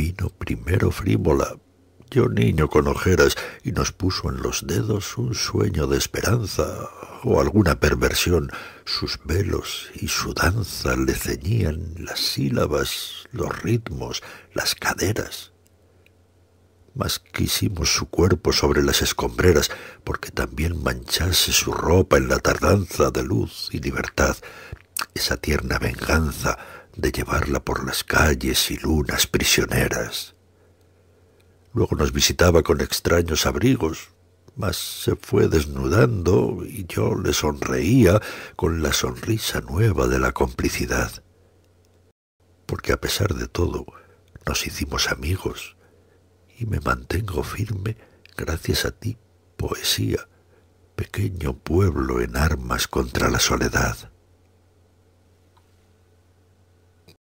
Vino primero frívola, yo niño con ojeras, y nos puso en los dedos un sueño de esperanza o alguna perversión. Sus velos y su danza le ceñían las sílabas, los ritmos, las caderas. Mas quisimos su cuerpo sobre las escombreras, porque también manchase su ropa en la tardanza de luz y libertad, esa tierna venganza de llevarla por las calles y lunas prisioneras. Luego nos visitaba con extraños abrigos, mas se fue desnudando y yo le sonreía con la sonrisa nueva de la complicidad. Porque a pesar de todo, nos hicimos amigos y me mantengo firme gracias a ti, poesía, pequeño pueblo en armas contra la soledad.